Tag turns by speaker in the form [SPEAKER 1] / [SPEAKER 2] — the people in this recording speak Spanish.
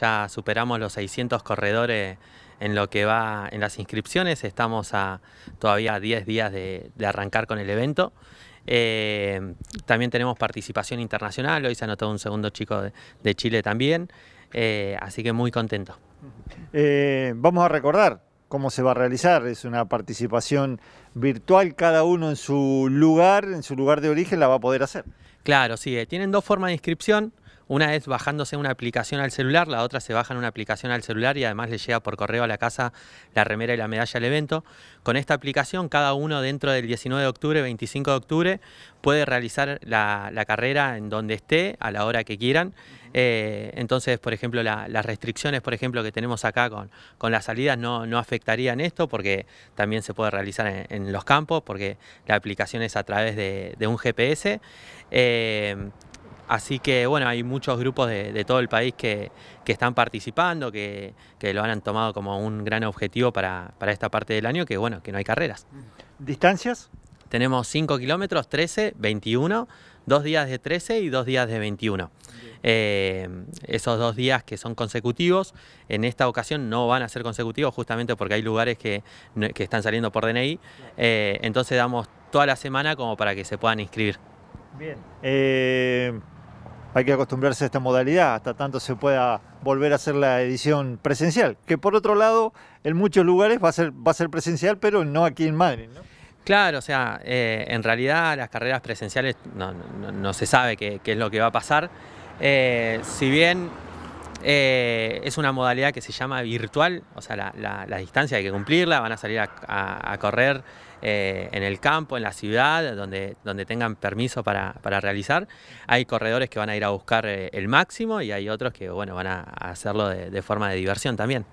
[SPEAKER 1] ya superamos los 600 corredores en lo que va en las inscripciones, estamos a todavía a 10 días de, arrancar con el evento. Eh, también tenemos participación internacional, hoy se anotó un segundo chico de, Chile también, eh, así que muy contento.
[SPEAKER 2] Eh, vamos a recordar cómo se va a realizar, es una participación virtual, cada uno en su lugar, en su lugar de origen la va a poder hacer.
[SPEAKER 1] Claro, sí, tienen dos formas de inscripción, una es bajándose una aplicación al celular, la otra se baja en una aplicación al celular y además le llega por correo a la casa la remera y la medalla al evento. Con esta aplicación, cada uno dentro del 19 de octubre, 25 de octubre, puede realizar la, carrera en donde esté, a la hora que quieran. Eh, entonces, por ejemplo, las restricciones por ejemplo, que tenemos acá con, con las salidas no, afectarían esto porque también se puede realizar en, los campos porque la aplicación es a través de, un GPS. Eh, Así que bueno, hay muchos grupos de, todo el país que, están participando, que, lo han tomado como un gran objetivo para, esta parte del año, que bueno, que no hay carreras. ¿Distancias? Tenemos 5 kilómetros, 13, 21, dos días de 13 y dos días de 21. Eh, esos dos días que son consecutivos, en esta ocasión no van a ser consecutivos justamente porque hay lugares que, están saliendo por DNI, eh, entonces damos toda la semana como para que se puedan inscribir.
[SPEAKER 2] Bien. Eh, hay que acostumbrarse a esta modalidad hasta tanto se pueda volver a hacer la edición presencial, que por otro lado en muchos lugares va a ser, presencial, pero no aquí en Madrid.
[SPEAKER 1] Claro, o sea, eh, en realidad las carreras presenciales no, se sabe qué, es lo que va a pasar. Eh, si bien eh, es una modalidad que se llama virtual, o sea, la, distancia hay que cumplirla, van a salir a, correr eh, en el campo, en la ciudad, donde, donde tengan permiso para, realizar. Hay corredores que van a ir a buscar eh, el máximo y hay otros que bueno, van a hacerlo de, forma de diversión también.